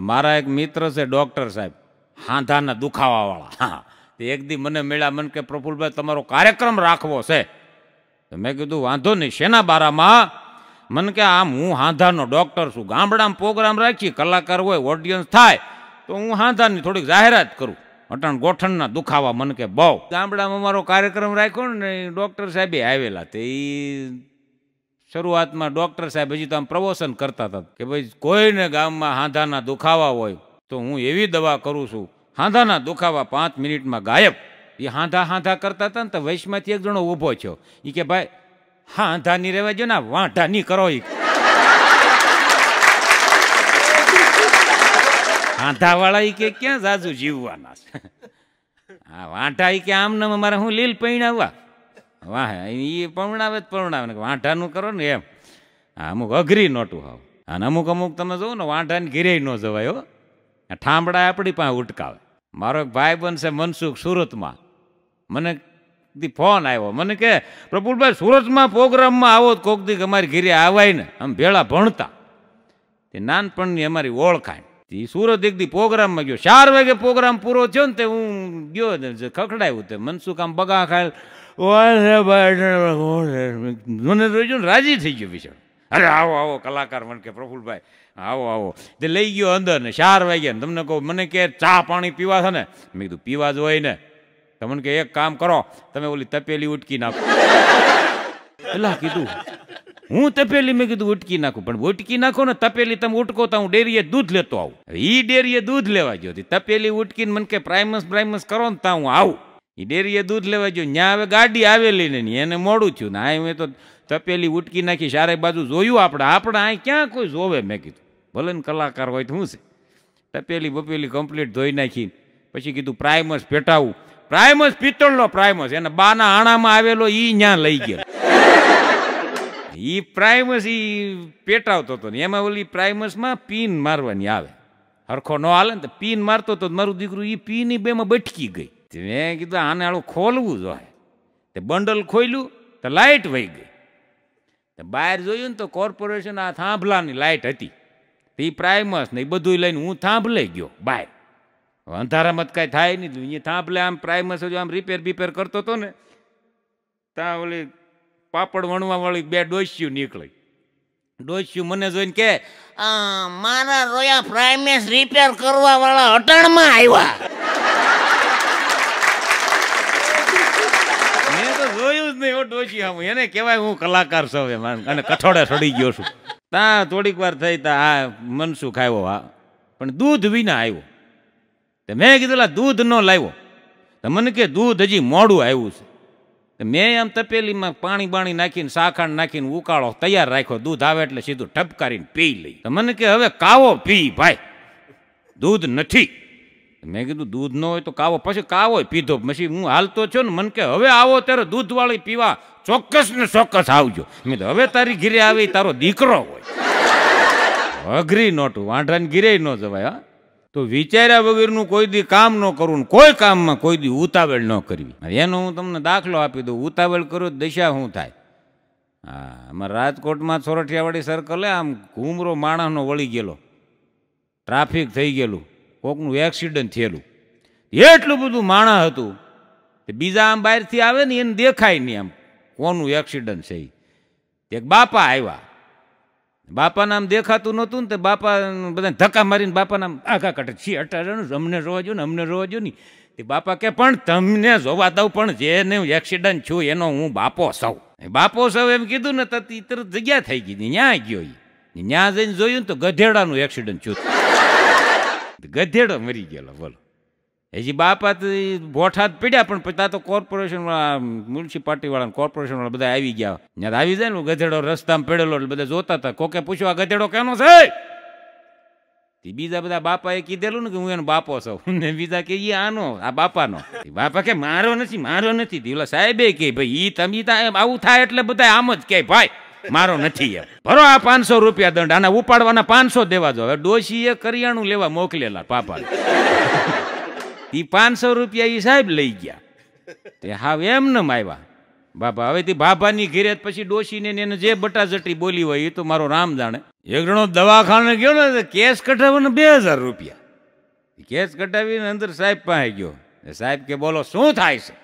મારા એક મિત્ર છે ડૉક્ટર સાહેબ હાંધાના દુખાવાવાળા હા તે એક દી મને મળ્યા મને કે પ્રફુલભાઈ તમારો કાર્યક્રમ રાખવો છે તો મેં કીધું વાંધો નહીં શેના બારામાં મને કે આમ હું હાંધાનો ડૉક્ટર છું ગામડામાં પ્રોગ્રામ રાખી કલાકાર હોય ઓડિયન્સ થાય તો હું હાંધાની થોડીક જાહેરાત કરું અટણ ગોઠણના દુખાવા મને કે બહુ ગામડામાં અમારો કાર્યક્રમ રાખ્યો ને ડૉક્ટર સાહેબે આવેલા તે શરૂઆતમાં ડૉક્ટર સાહેબ હજી તો આમ પ્રવોચન કરતા હતા કે ભાઈ કોઈને ગામમાં હાંધાના દુખાવા હોય તો હું એવી દવા કરું છું હાંધાના દુખાવા પાંચ મિનિટમાં ગાયબ એ હાંધા હાંધા કરતા હતા ને તો વૈશમાંથી એક જણો ઊભો છો એ કે ભાઈ હા હાંધા નહીં રહેવા જો ને વાંઢા નહીં કરો એ હાંધાવાળા એ કે ક્યાં જાજુ જીવવાના છે હા વાંઢા એ કે આમ ને મારે હું લીલ પૈણાવવા વાહ એ પરણાવે જ પરણાવે ને વાંઢાનું કરો ને એમ હા અમુક અઘરી નોટું હોવ અને અમુક અમુક તમે જોવો ને વાંઢાને ઘીરે ન જવાય હો ઠામડા આપણી પાસે ઉટકાવે મારો એક ભાઈ બનશે મનસુખ સુરતમાં મને દી ફોન આવ્યો મને કે પ્રફુલભાઈ સુરતમાં પ્રોગ્રામમાં આવો તો કોક દી અમારી ઘીરે આવાય ને આમ ભેળા ભણતા તે નાનપણની અમારી ઓળખાય એ સુરત એક દી પ્રોગ્રામમાં ગયો ચાર વાગે પ્રોગ્રામ પૂરો થયો ને તે હું ગયો ને ખખડાયું તે મનસુખ આમ બગા ખાયેલ મને જોઈજો ને રાજી થઈ ગયો બિચારો અરે આવો આવો કલાકાર મન કે પ્રફુલભાઈ આવો આવો તે લઈ ગયો અંદર ને ચાર વાગ્યા ને તમને કહું મને કે ચા પાણી પીવા છે ને મેં કીધું પીવા જ હોય ને તમને કે એક કામ કરો તમે ઓલી તપેલી ઉટકી નાખો એલા કીધું હું તપેલી મેં કીધું ઉટકી નાખું પણ ઉટકી નાખો ને તપેલી તમે ઉટકો તો હું ડેરીએ દૂધ લેતો આવું એ ડેરીએ દૂધ લેવા ગયો તપેલી ઉટકીને મને કે પ્રાઇમસ પ્રાઇમસ કરો ને ત્યાં હું આવું એ ડેરીએ દૂધ લેવા ગયો ત્યાં હવે ગાડી આવેલી ને એને મોડું થયું ને આ મેં તો તપેલી ઉટકી નાખી ચારે બાજુ જોયું આપણે આપણે અહીં ક્યાં કોઈ જોવે મેં કીધું ભલે ને કલાકાર હોય તો શું છે તપેલી બપેલી કમ્પ્લીટ ધોઈ નાખી પછી કીધું પ્રાઇમસ પેટાવું પ્રાઇમસ પિત્તળનો પ્રાઇમસ એને બાના આણામાં આવેલો એ ત્યાં લઈ ગયો એ પ્રાઇમસ એ પેટાવતો હતો ને એમાં ઓલી પ્રાઇમસમાં પીન મારવાની આવે હરખો ન હાલે ને તો પીન મારતો હતો મારું દીકરું એ પીની બેમાં બટકી ગઈ મેં કીધું આને આળું ખોલવું જોઈએ તે બંડલ ખોલ્યું તો લાઇટ વહી ગઈ તો બહાર જોયું ને તો કોર્પોરેશન આ થાંભલાની લાઇટ હતી તો એ પ્રાઇમસ ને એ બધું લઈને હું થાંભલે ગયો બહાર અંધારામાં કાંઈ થાય નહીં અહીંયા થાંભલે આમ પ્રાઇમસ હજુ આમ રિપેર બિપેર કરતો હતો ને ત્યાં ઓલી પાપડ વણવાવાળી બે ડોસ્યું નીકળી ડોસ્યું મને જોઈને કે મારા રોયા પ્રાઇમેસ રિપેર કરવાવાળા અટણમાં આવ્યા નહીં ડોશી આમ એને કહેવાય હું કલાકાર છું હવે અને કઠોળે સડી ગયો છું તા થોડીક વાર થઈ તા આ મનસુખ ખાયો હા પણ દૂધ વિના આવ્યો તો મેં કીધું દૂધ ન લાવ્યો તો મને કે દૂધ હજી મોડું આવ્યું છે મેં આમ તપેલીમાં પાણી બાણી નાખીને સાખાણ નાખીને ઉકાળો તૈયાર રાખ્યો દૂધ આવે એટલે સીધું ઠપકારીને પી લઈ તો મને કે હવે કાવો પી ભાઈ દૂધ નથી મેં કીધું દૂધ ન હોય તો કાવો પછી કાવો પીધો પછી હું હાલતો છો ને મને કે હવે આવો ત્યારે દૂધવાળી પીવા ચોક્કસ ને ચોક્કસ આવજો મેં હવે તારી ઘીરે આવી તારો દીકરો હોય અઘરી નોટું વાંઢાને ઘીરે ન જવાય હા તો વિચાર્યા વગરનું કોઈ દી કામ ન કરવું કોઈ કામમાં કોઈ દી ઉતાવળ ન કરવી એનો હું તમને દાખલો આપી દઉં ઉતાવળ કરો દશા શું થાય હા અમારે રાજકોટમાં સોરઠિયાવાડી સર્કલે આમ ઘૂમરો માણસનો વળી ગયેલો ટ્રાફિક થઈ ગયેલું કોકનું એક્સિડન્ટ થયેલું એટલું બધું માણસ હતું બીજા આમ બહારથી આવે ને એને દેખાય નહીં આમ કોનું એક્સિડન્ટ છે એક બાપા આવ્યા બાપાને આમ દેખાતું નહોતું ને તે બાપા બધા ધક્કા મારીને બાપાને આમ આઘા કાઢે છી અટાડે અમને રોવા જો ને અમને જોવા જો ને તે બાપા કે પણ તમને જોવા દઉં પણ જેને હું એક્સિડન્ટ છું એનો હું બાપો સૌ બાપો સૌ એમ કીધું ને તો તરત જગ્યા થઈ ગઈ ત્યાં ગયો ત્યાં જઈને જોયું ને તો ગધેડાનું એક્સિડન્ટ થયું ગધેડો મરી ગયેલો બોલો હજી બાપા તો ભોઠા પીડ્યા પણ ત્યાં તો કોર્પોરેશનવાળા મ્યુનિસિપાલિટીવાળા કોર્પોરેશનવાળા બધા આવી ગયા ત્યાં આવી જાય ને ગધેડો રસ્તામાં પડેલો એટલે બધા જોતા હતા કોકે પૂછવા ગધેડો કેનો છે તે બીજા બધા બાપાએ કીધેલું ને કે હું એનો બાપો છું ને બીજા કે એ આનો આ બાપાનો બાપા કે મારો નથી મારો નથી ઓલા સાહેબે કે ભાઈ એ તમે આવું થાય એટલે બધા આમ જ કે ભાઈ મારો નથી એમ ભરો આ પાંચસો રૂપિયા દંડ આના ઉપાડવાના પાંચસો દેવા દો હવે એ કરિયાણું લેવા મોકલેલા પાપા એ પાંચસો રૂપિયા એ સાહેબ લઈ ગયા તે હાવ એમને આવ્યા બાપા હવે તે બાપાની ઘેરે પછી ડોશીને એને જે બટાજટી બોલી હોય એ તો મારો રામ જાણે એક જણો દવાખાને ગયો ને કેસ કઢાવવાને બે હજાર રૂપિયા કેસ કઢાવીને અંદર સાહેબ પાસે ગયો સાહેબ કે બોલો શું થાય છે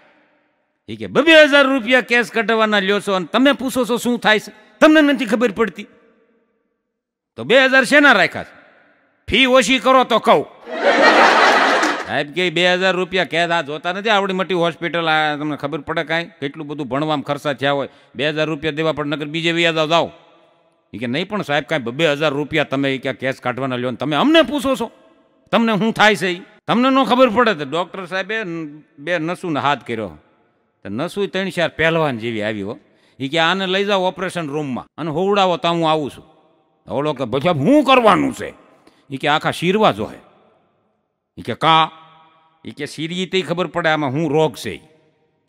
એ કે બબે હજાર રૂપિયા કેસ કઢાવવાના લ્યો છો અને તમે પૂછો છો શું થાય છે તમને નથી ખબર પડતી તો બે હજાર શેના રાખ્યા છે ફી ઓછી કરો તો કહું સાહેબ કે બે હજાર રૂપિયા કેદ આ જોતા નથી આવડી મોટી હોસ્પિટલ આ તમને ખબર પડે કાંઈ કેટલું બધું ભણવામાં ખર્ચા થયા હોય બે હજાર રૂપિયા દેવા પણ નગર બીજે વ્યાજ જાઓ એ કે નહીં પણ સાહેબ કાંઈ બે હજાર રૂપિયા તમે ક્યાં કેસ કાઢવાના લ્યો તમે અમને પૂછો છો તમને શું થાય છે એ તમને ન ખબર પડે તો ડૉક્ટર સાહેબે બે નસુને હાથ કર્યો તો નસુ ત્રણ ચાર પહેલવાન જેવી આવી હો એ કે આને લઈ જાઓ ઓપરેશન રૂમમાં અને હોવડાવો તો હું આવું છું ઓળો કે ભાઈ સાહેબ શું કરવાનું છે એ કે આખા શીરવા જોહે એ કે કા એ કે શીરી તે ખબર પડે આમાં હું રોગ છે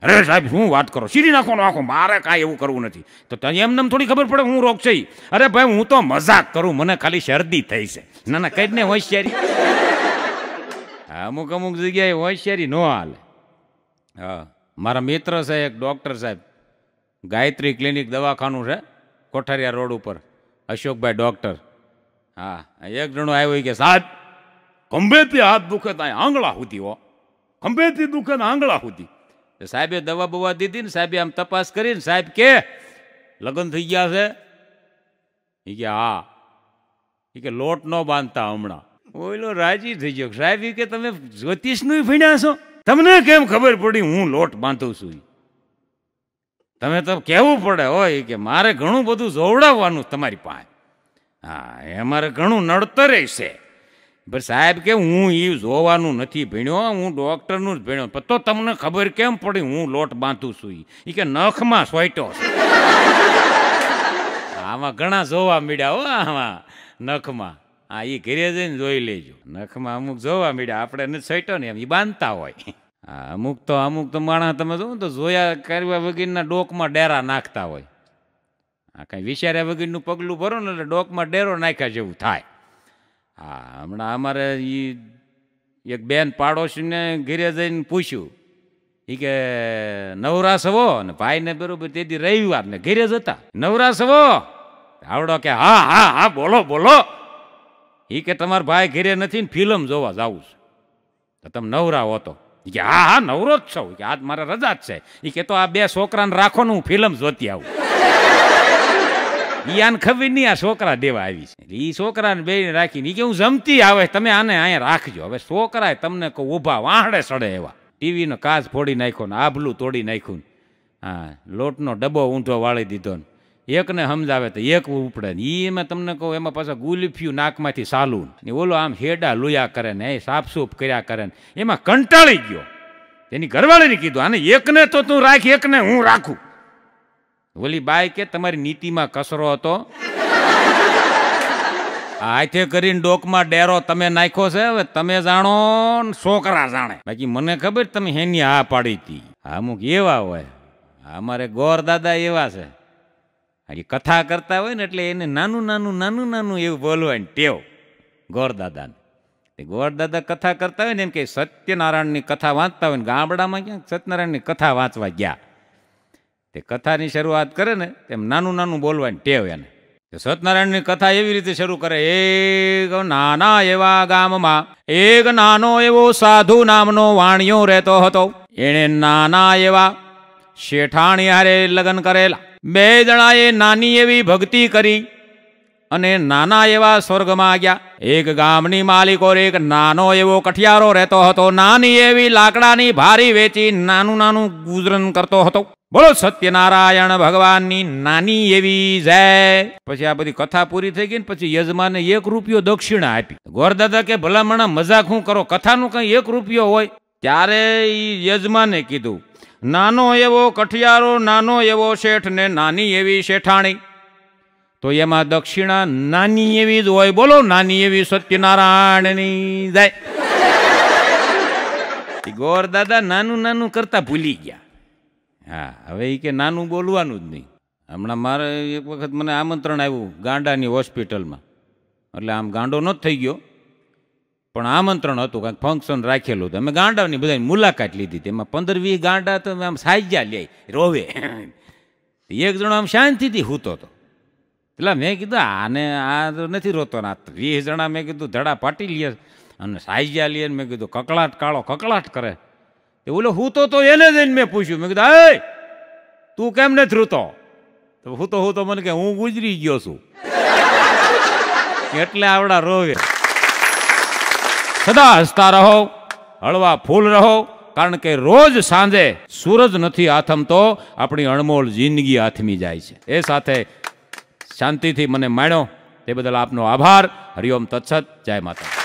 અરે સાહેબ શું વાત કરો શીરી નાખવાનો આખો મારે કાંઈ એવું કરવું નથી તો તને એમને થોડી ખબર પડે હું રોગ છે અરે ભાઈ હું તો મજાક કરું મને ખાલી શરદી થઈ છે ના ના કઈ ને હોશિયારી અમુક અમુક જગ્યાએ હોશિયારી ન હાલે હા મારા મિત્ર છે એક ડૉક્ટર સાહેબ ગાયત્રી ક્લિનિક દવાખાનું છે કોઠારિયા રોડ ઉપર અશોકભાઈ ડૉક્ટર હા એક જણો આવ્યો કે સાહેબ ખંભેથી હાથ દુખે ત્યાં આંગળા સુધી હો ખંભેથી દુખે ને આંગળા સુધી સાહેબે દવા બવા દીધી ને સાહેબે આમ તપાસ કરીને સાહેબ કે લગ્ન થઈ ગયા છે એ કે હા એ કે લોટ ન બાંધતા હમણાં ઓલો રાજી થઈ ગયો સાહેબ કે તમે જ્યોતિષનું ભણ્યા છો તમને કેમ ખબર પડી હું લોટ બાંધું છું તમે તો કહેવું પડે હોય કે મારે ઘણું બધું જોવડાવવાનું તમારી પાસે હા એ મારે ઘણું નડતરે છે પણ સાહેબ કે હું એ જોવાનું નથી ભીણ્યો હું ડૉક્ટરનું જ ભીણ્યો તો તમને ખબર કેમ પડી હું લોટ બાંધું છું એ કે નખમાં સોયટો આમાં ઘણા જોવા મળ્યા હો આમાં નખમાં હા એ ઘેરે જઈને જોઈ લેજો નખમાં અમુક જોવા મળ્યા આપણે એને સોયટો ને એમ એ બાંધતા હોય હા અમુક તો અમુક તો માણસ તમે શું તો જોયા કર્યા વગીરના ડોકમાં ડેરા નાખતા હોય હા કાંઈ વિચાર્યા વગરનું પગલું ભરો ને એટલે ડોકમાં ડેરો નાખ્યા જેવું થાય હા હમણાં અમારે એ એક બેન પાડોશીને ઘેરે જઈને પૂછ્યું એ કે નવરાશ હવો ને ભાઈને બરોબર તે તેથી રવિવાર ને ઘેરે જતા નવરાશ હવો આવડો કે હા હા હા બોલો બોલો એ કે તમારા ભાઈ ઘેરે નથી ને ફિલ્મ જોવા જાવું છું તો તમે નવરા હોતો કે હા હા નવરો જ છું કે આજ મારા રજા જ છે એ કે તો આ બે છોકરાને રાખો ને હું ફિલ્મ જોતી આવું ઈ આને ખબર નહીં આ છોકરા દેવા આવી છે એ છોકરાને બે રાખીને એ કે હું જમતી આવે તમે આને અહીંયા રાખજો હવે છોકરાએ તમને કહું ઊભા વાહડે સડે એવા ટીવીનો કાચ ફોડી નાખ્યો ને આભલું તોડી નાખ્યું હા લોટનો ડબ્બો ઊંધો વાળી દીધો ને એકને સમજાવે તો એક ઉપડે ને એ એમાં તમને કહું એમાં પાછા ગુલફ્યું નાકમાંથી સાલું ને ઓલો આમ હેડા લોયા કરે ને એ સાફસૂફ કર્યા કરે ને એમાં કંટાળી ગયો એની ઘરવાળીને કીધું આને એકને તો તું રાખ એકને હું રાખું ઓલી બાઈ કે તમારી નીતિમાં કસરો હતો હાથે કરીને ડોકમાં ડેરો તમે નાખ્યો છે હવે તમે જાણો છોકરા જાણે બાકી મને ખબર તમે હેની આ પાડી હતી અમુક એવા હોય અમારે ગોર દાદા એવા છે એ કથા કરતા હોય ને એટલે એને નાનું નાનું નાનું નાનું એવું બોલવાની ટેવ ગોરદાદાને તે ગોરદાદા કથા કરતા હોય ને એમ કે સત્યનારાયણની કથા વાંચતા હોય ને ગામડામાં ક્યાંક સત્યનારાયણની કથા વાંચવા ગયા તે કથાની શરૂઆત કરે ને તેમ નાનું નાનું બોલવાની ટેવ એને સત્યનારાયણની કથા એવી રીતે શરૂ કરે એક નાના એવા ગામમાં એક નાનો એવો સાધુ નામનો વાણિયો રહેતો હતો એણે નાના એવા શેઠાણી હારે લગ્ન કરેલા બે જણાએ નાની એવી ભક્તિ કરી અને નાના એવા સ્વર્ગમાં ગયા એક ગામની માલિકો એક નાનો એવો કઠિયારો રહેતો હતો નાની એવી લાકડાની ભારી વેચી નાનું નાનું ગુજરન કરતો હતો બોલો સત્યનારાયણ ભગવાનની નાની એવી જય પછી આ બધી કથા પૂરી થઈ ગઈ ને પછી યજમાને એક રૂપિયો દક્ષિણા આપી ગોરદાદા કે ભલામણા મજાક હું કરો કથાનું કંઈ એક રૂપિયો હોય ત્યારે યજમાને કીધું નાનો એવો કઠિયારો નાનો એવો શેઠ ને નાની એવી શેઠાણી તો એમાં દક્ષિણા નાની એવી જ હોય બોલો નાની એવી સત્યનારાયણની જાય ગોર દાદા નાનું નાનું કરતા ભૂલી ગયા હા હવે એ કે નાનું બોલવાનું જ નહીં હમણાં મારે એક વખત મને આમંત્રણ આવ્યું ગાંડાની હોસ્પિટલમાં એટલે આમ ગાંડો ન થઈ ગયો પણ આમંત્રણ હતું કાંઈક ફંક્શન રાખેલું હતું અમે ગાંડાની બધાની મુલાકાત લીધી હતી એમાં પંદર વીસ ગાંડા તો આમ સાજ્યા લે રોવે એક જણો આમ શાંતિથી હૂતો હતો એટલે મેં કીધું આને આ તો નથી રોતો ને આ વીસ જણા મેં કીધું ધડા પાટી લઈએ અને સાજ્યા લઈએ મેં કીધું કકળાટ કાળો કકળાટ કરે એ ઓલો હૂતો તો એને જઈને મેં પૂછ્યું મેં કીધું એ તું કેમ નથી રૂતો તો હું તો હું તો મને કે હું ગુજરી ગયો છું એટલે આવડા રોવે સદા હસતા રહો હળવા ફૂલ રહો કારણ કે રોજ સાંજે સૂરજ નથી આથમતો આપણી અણમોલ જિંદગી આથમી જાય છે એ સાથે શાંતિથી મને માણ્યો તે બદલ આપનો આભાર હરિઓમ તત્સત જય માતા